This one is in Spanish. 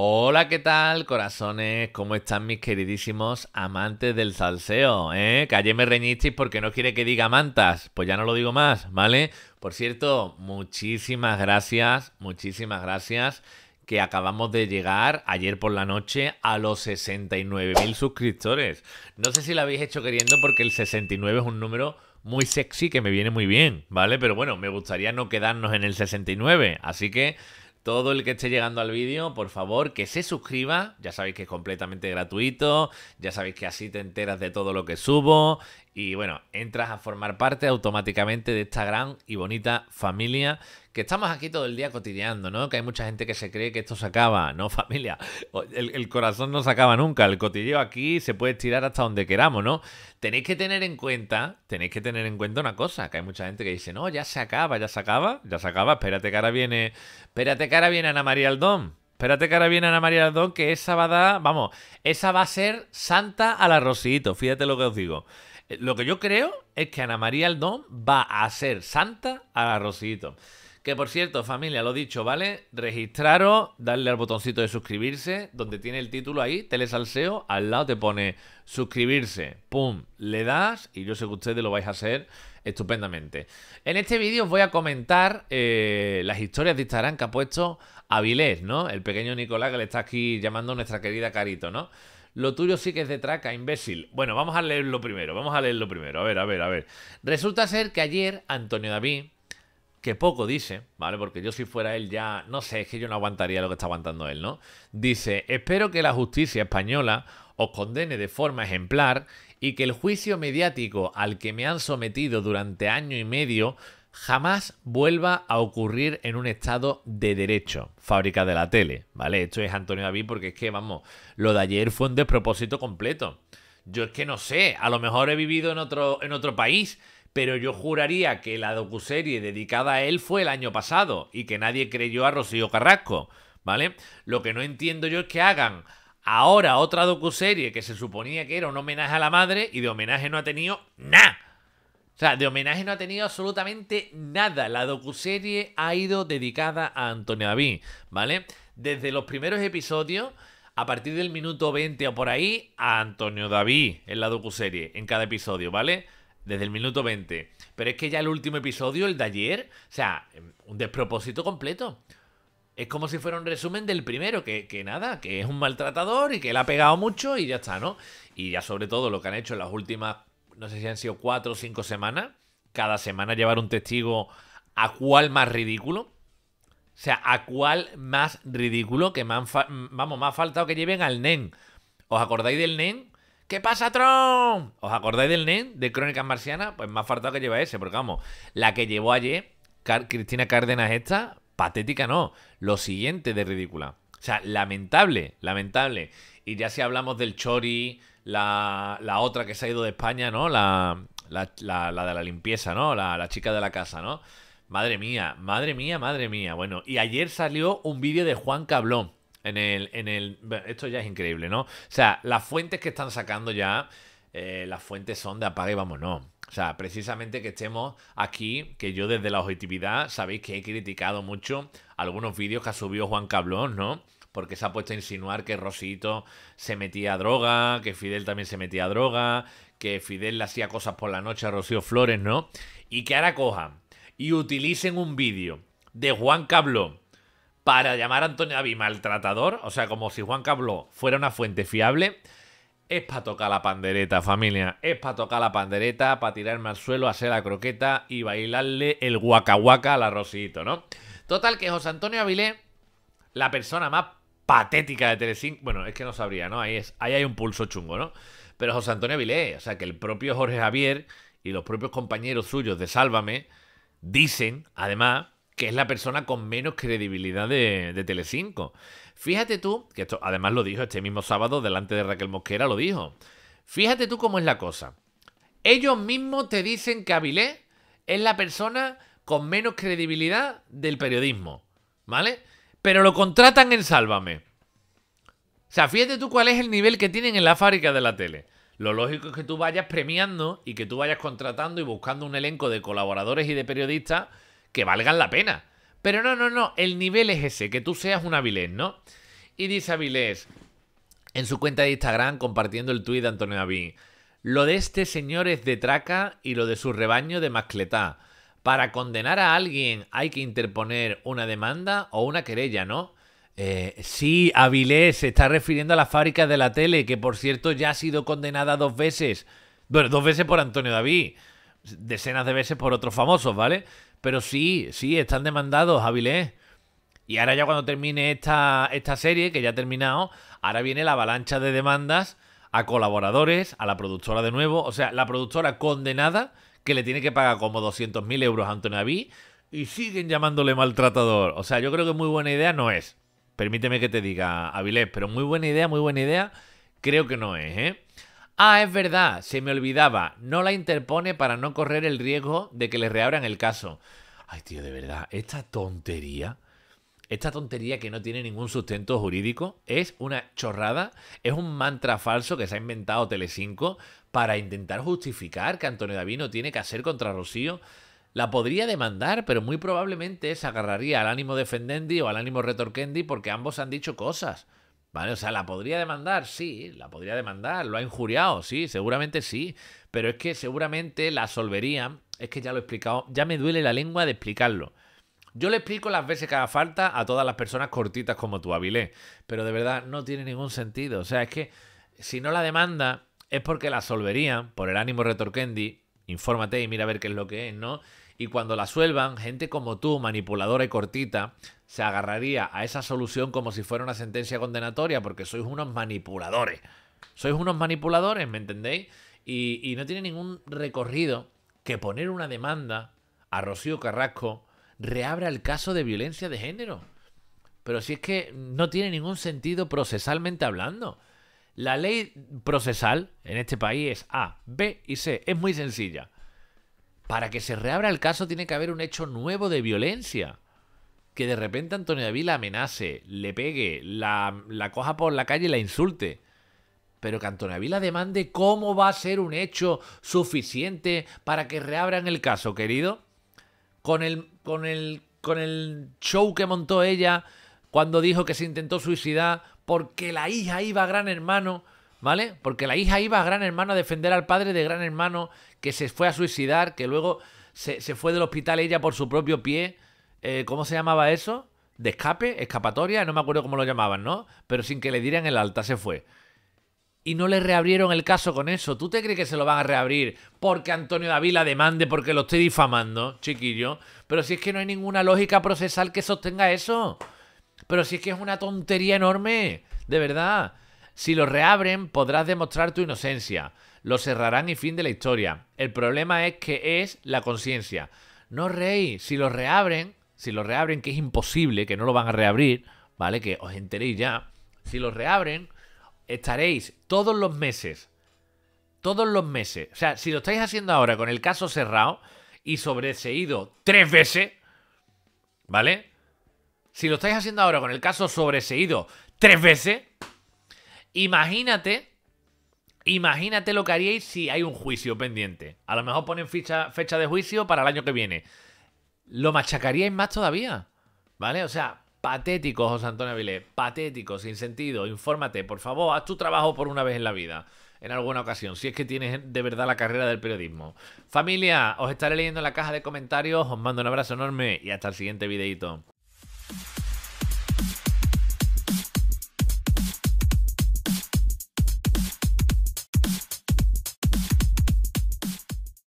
Hola, ¿qué tal, corazones? ¿Cómo están mis queridísimos amantes del salseo? ¿eh? Que me reñisteis porque no quiere que diga mantas. Pues ya no lo digo más, ¿vale? Por cierto, muchísimas gracias, muchísimas gracias que acabamos de llegar ayer por la noche a los 69.000 suscriptores. No sé si lo habéis hecho queriendo porque el 69 es un número muy sexy que me viene muy bien, ¿vale? Pero bueno, me gustaría no quedarnos en el 69, así que todo el que esté llegando al vídeo, por favor, que se suscriba. Ya sabéis que es completamente gratuito, ya sabéis que así te enteras de todo lo que subo y bueno, entras a formar parte automáticamente de esta gran y bonita familia que estamos aquí todo el día cotidiano, ¿no? Que hay mucha gente que se cree que esto se acaba, ¿no? Familia, el, corazón no se acaba nunca, el cotilleo aquí se puede estirar hasta donde queramos, ¿no? Tenéis que tener en cuenta, tenéis que tener en cuenta una cosa, que hay mucha gente que dice, no, ya se acaba, ya se acaba, ya se acaba, espérate que ahora viene, espérate que ahora viene Ana María Aldón. Espérate que ahora viene Ana María Aldón, que esa va a dar, vamos, esa va a ser santa a la Rosito, fíjate lo que os digo. Lo que yo creo es que Ana María Aldón va a ser santa a Rosito. Que por cierto, familia, lo dicho, ¿vale? Registraros, darle al botoncito de suscribirse, donde tiene el título ahí, Telesalseo, al lado te pone suscribirse, pum, le das y yo sé que ustedes lo vais a hacer estupendamente. En este vídeo os voy a comentar eh, las historias de Instagram que ha puesto Avilés, ¿no? El pequeño Nicolás que le está aquí llamando nuestra querida Carito, ¿no? Lo tuyo sí que es de traca, imbécil. Bueno, vamos a leerlo primero, vamos a leerlo primero. A ver, a ver, a ver. Resulta ser que ayer Antonio David, que poco dice, ¿vale? Porque yo si fuera él ya, no sé, es que yo no aguantaría lo que está aguantando él, ¿no? Dice, espero que la justicia española os condene de forma ejemplar y que el juicio mediático al que me han sometido durante año y medio jamás vuelva a ocurrir en un estado de derecho, fábrica de la tele, ¿vale? Esto es Antonio David porque es que, vamos, lo de ayer fue un despropósito completo. Yo es que no sé, a lo mejor he vivido en otro, en otro país, pero yo juraría que la docuserie dedicada a él fue el año pasado y que nadie creyó a Rocío Carrasco, ¿vale? Lo que no entiendo yo es que hagan ahora otra docuserie que se suponía que era un homenaje a la madre y de homenaje no ha tenido nada. O sea, de homenaje no ha tenido absolutamente nada. La docuserie ha ido dedicada a Antonio David, ¿vale? Desde los primeros episodios, a partir del minuto 20 o por ahí, a Antonio David en la docuserie, en cada episodio, ¿vale? Desde el minuto 20. Pero es que ya el último episodio, el de ayer, o sea, em, un despropósito completo. Es como si fuera un resumen del primero, que, nada, que es un maltratador y que le ha pegado mucho y ya está, ¿no? Y ya sobre todo lo que han hecho en las últimas no sé si han sido cuatro o cinco semanas, cada semana llevar un testigo a cuál más ridículo. O sea, a cuál más ridículo que me vamos, más faltado que lleven al NEN. ¿Os acordáis del NEN? ¿Qué pasa, Tron? ¿Os acordáis del NEN de Crónicas Marcianas? Pues más ha faltado que lleva ese, porque vamos, la que llevó ayer Cristina Cárdenas esta, patética no, lo siguiente de ridícula. O sea, lamentable, lamentable. Y ya si hablamos del Chori, la, otra que se ha ido de España, ¿no? La, la, de la limpieza, ¿no? la chica de la casa, ¿no? Madre mía, madre mía, madre mía. Bueno, y ayer salió un vídeo de Juan Cablón. En el, en el. Esto ya es increíble, ¿no? O sea, las fuentes que están sacando ya. Eh, las fuentes son de apaga y vámonos. O sea, precisamente que estemos aquí, que yo desde la objetividad, sabéis que he criticado mucho algunos vídeos que ha subido Juan Cablón, ¿no? porque se ha puesto a insinuar que Rosito se metía a droga, que Fidel también se metía a droga, que Fidel le hacía cosas por la noche a Rocío Flores, ¿no? Y que ahora cojan y utilicen un vídeo de Juan Cabló para llamar a Antonio David maltratador, o sea, como si Juan Cabló fuera una fuente fiable, es para tocar la pandereta, familia. Es para tocar la pandereta, para tirarme al suelo, hacer la croqueta y bailarle el guacahuaca a la Rosito, ¿no? Total que José Antonio Avilé, la persona más patética de Telecinco. Bueno, es que no sabría, ¿no? Ahí, es, ahí hay un pulso chungo, ¿no? Pero José Antonio Avilés, o sea, que el propio Jorge Javier y los propios compañeros suyos de Sálvame dicen, además, que es la persona con menos credibilidad de, de Telecinco. Fíjate tú, que esto además lo dijo este mismo sábado delante de Raquel Mosquera, lo dijo. Fíjate tú cómo es la cosa. Ellos mismos te dicen que Avilés es la persona con menos credibilidad del periodismo, ¿vale? pero lo contratan en Sálvame. O sea, fíjate tú cuál es el nivel que tienen en la fábrica de la tele. Lo lógico es que tú vayas premiando y que tú vayas contratando y buscando un elenco de colaboradores y de periodistas que valgan la pena. Pero no, no, no, el nivel es ese, que tú seas un Avilés, ¿no? Y dice Avilés en su cuenta de Instagram compartiendo el tuit de Antonio David. Lo de este señor es de traca y lo de su rebaño de mascletá. Para condenar a alguien hay que interponer una demanda o una querella, ¿no? Eh, sí, Avilés se está refiriendo a la fábrica de la tele, que por cierto ya ha sido condenada dos veces. Bueno, dos veces por Antonio David, decenas de veces por otros famosos, ¿vale? Pero sí, sí, están demandados, Avilés. Y ahora ya cuando termine esta, esta serie, que ya ha terminado, ahora viene la avalancha de demandas a colaboradores, a la productora de nuevo. O sea, la productora condenada que le tiene que pagar como 200.000 euros a Antonio David y siguen llamándole maltratador. O sea, yo creo que muy buena idea no es. Permíteme que te diga, Avilés, pero muy buena idea, muy buena idea, creo que no es, ¿eh? Ah, es verdad, se me olvidaba. No la interpone para no correr el riesgo de que le reabran el caso. Ay, tío, de verdad, esta tontería esta tontería que no tiene ningún sustento jurídico es una chorrada, es un mantra falso que se ha inventado Telecinco para intentar justificar que Antonio Davino tiene que hacer contra Rocío. La podría demandar, pero muy probablemente se agarraría al ánimo defendendi o al ánimo retorquendi porque ambos han dicho cosas. ¿Vale? O sea, la podría demandar, sí, la podría demandar, lo ha injuriado, sí, seguramente sí, pero es que seguramente la solvería, es que ya lo he explicado, ya me duele la lengua de explicarlo. Yo le explico las veces que haga falta a todas las personas cortitas como tú, Avilé, pero de verdad no tiene ningún sentido. O sea, es que si no la demanda es porque la solverían por el ánimo retorquendi, infórmate y mira a ver qué es lo que es, ¿no? Y cuando la suelvan, gente como tú, manipuladora y cortita, se agarraría a esa solución como si fuera una sentencia condenatoria, porque sois unos manipuladores. Sois unos manipuladores, ¿me entendéis? Y, y no tiene ningún recorrido que poner una demanda a Rocío Carrasco reabra el caso de violencia de género. Pero si es que no tiene ningún sentido procesalmente hablando. La ley procesal en este país es A, B y C. Es muy sencilla. Para que se reabra el caso tiene que haber un hecho nuevo de violencia. Que de repente Antonio David la amenace, le pegue, la, coja por la calle y la insulte. Pero que Antonio David la demande, ¿cómo va a ser un hecho suficiente para que reabran el caso, querido? Con el con el, con el show que montó ella cuando dijo que se intentó suicidar porque la hija iba a Gran Hermano, ¿vale? Porque la hija iba a Gran Hermano a defender al padre de Gran Hermano que se fue a suicidar, que luego se, se fue del hospital ella por su propio pie. Eh, ¿Cómo se llamaba eso? ¿De escape? ¿Escapatoria? No me acuerdo cómo lo llamaban, ¿no? Pero sin que le dieran el alta se fue y no le reabrieron el caso con eso. ¿Tú te crees que se lo van a reabrir porque Antonio David la demande porque lo estoy difamando, chiquillo? Pero si es que no hay ninguna lógica procesal que sostenga eso. Pero si es que es una tontería enorme, de verdad. Si lo reabren, podrás demostrar tu inocencia. Lo cerrarán y fin de la historia. El problema es que es la conciencia. No rey, si lo reabren, si lo reabren, que es imposible, que no lo van a reabrir, ¿vale? Que os enteréis ya. Si lo reabren, estaréis todos los meses, todos los meses, o sea, si lo estáis haciendo ahora con el caso cerrado y sobreseído tres veces, ¿vale? Si lo estáis haciendo ahora con el caso sobreseído tres veces, imagínate, imagínate lo que haríais si hay un juicio pendiente. A lo mejor ponen fecha, de juicio para el año que viene. Lo machacaríais más todavía, ¿vale? O sea, Patético, José Antonio Avilés. Patético, sin sentido. Infórmate, por favor, haz tu trabajo por una vez en la vida. En alguna ocasión, si es que tienes de verdad la carrera del periodismo. Familia, os estaré leyendo en la caja de comentarios. Os mando un abrazo enorme y hasta el siguiente videito.